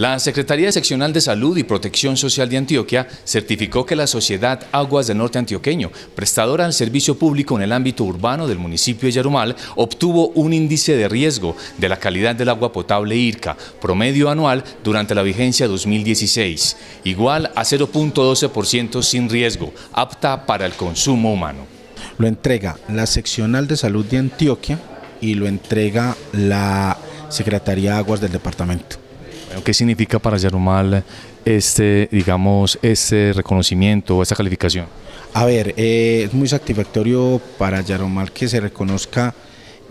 La Secretaría Seccional de Salud y Protección Social de Antioquia certificó que la Sociedad Aguas del Norte Antioqueño, prestadora al servicio público en el ámbito urbano del municipio de Yarumal, obtuvo un índice de riesgo de la calidad del agua potable IRCA, promedio anual durante la vigencia 2016, igual a 0.12% sin riesgo, apta para el consumo humano. Lo entrega la Seccional de Salud de Antioquia y lo entrega la Secretaría de Aguas del departamento. ¿Qué significa para Yarumal este, digamos, este reconocimiento o esta calificación? A ver, eh, es muy satisfactorio para Yarumal que se reconozca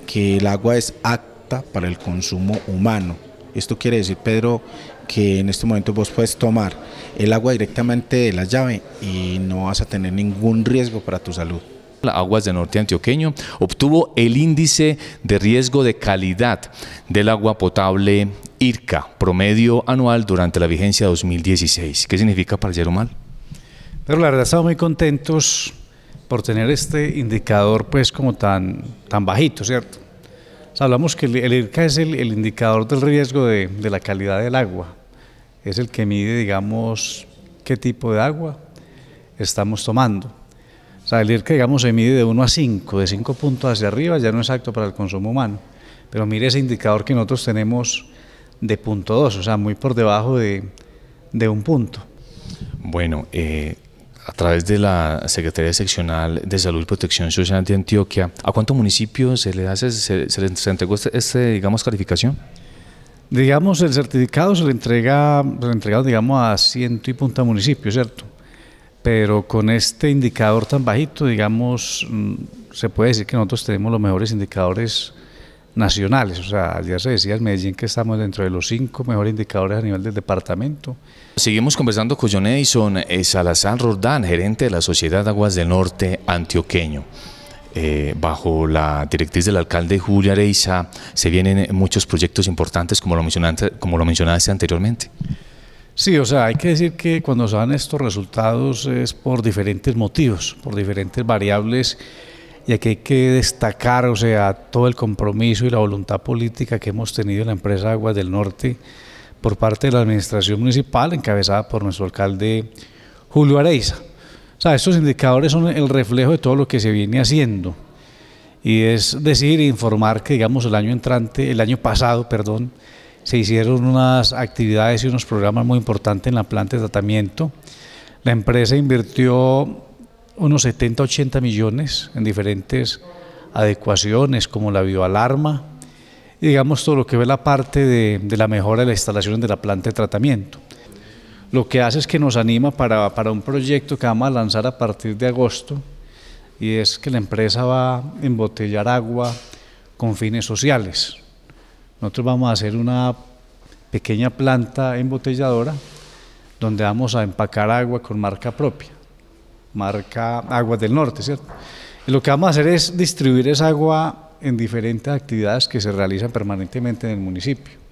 que el agua es apta para el consumo humano. Esto quiere decir, Pedro, que en este momento vos puedes tomar el agua directamente de la llave y no vas a tener ningún riesgo para tu salud. Aguas del Norte Antioqueño obtuvo el índice de riesgo de calidad del agua potable IRCA, promedio anual durante la vigencia 2016. ¿Qué significa para Yerumal? Pero la verdad estamos muy contentos por tener este indicador pues como tan, tan bajito, ¿cierto? hablamos que el, IRCA es el, indicador del riesgo de, de la calidad del agua. Es el que mide, digamos, qué tipo de agua estamos tomando. O sea, el IRC, digamos, se mide de 1 a 5, de 5 puntos hacia arriba ya no es exacto para el consumo humano. Pero mire ese indicador que nosotros tenemos de punto 2, o sea, muy por debajo de, un punto. Bueno, eh, a través de la Secretaría Seccional de Salud y Protección Social de Antioquia, ¿a cuántos municipios se le hace, se, entregó esta, este, digamos, calificación? Digamos, el certificado se le entrega, se digamos, a ciento y punto municipios, ¿cierto? pero con este indicador tan bajito, digamos, mm, se puede decir que nosotros tenemos los mejores indicadores nacionales. O sea, ayer se decía en Medellín que estamos dentro de los cinco mejores indicadores a nivel del departamento. Seguimos conversando con John Edison eh, Salazar Roldán, gerente de la Sociedad Aguas del Norte Antioqueño. Eh, bajo la directriz del alcalde Julio Areiza se vienen muchos proyectos importantes como lo mencionaste anteriormente. Sí, o sea, hay que decir que cuando se dan estos resultados es por diferentes motivos, por diferentes variables, y aquí hay que destacar, o sea, todo el compromiso y la voluntad política que hemos tenido en la empresa Aguas del Norte por parte de la administración municipal, encabezada por nuestro alcalde Julio Areiza. O sea, estos indicadores son el reflejo de todo lo que se viene haciendo. Y es decir, informar que, digamos, el año entrante, el año pasado, perdón, se hicieron unas actividades y unos programas muy importantes en la planta de tratamiento. La empresa invirtió unos 70, 80 millones en diferentes adecuaciones como la bioalarma y digamos todo lo que ve la parte de, la mejora de la instalación de la planta de tratamiento. Lo que hace es que nos anima para, para un proyecto que vamos a lanzar a partir de agosto y es que la empresa va a embotellar agua con fines sociales. Nosotros vamos a hacer una pequeña planta embotelladora donde vamos a empacar agua con marca propia, marca agua del Norte, ¿cierto? Y lo que vamos a hacer es distribuir esa agua en diferentes actividades que se realizan permanentemente en el municipio.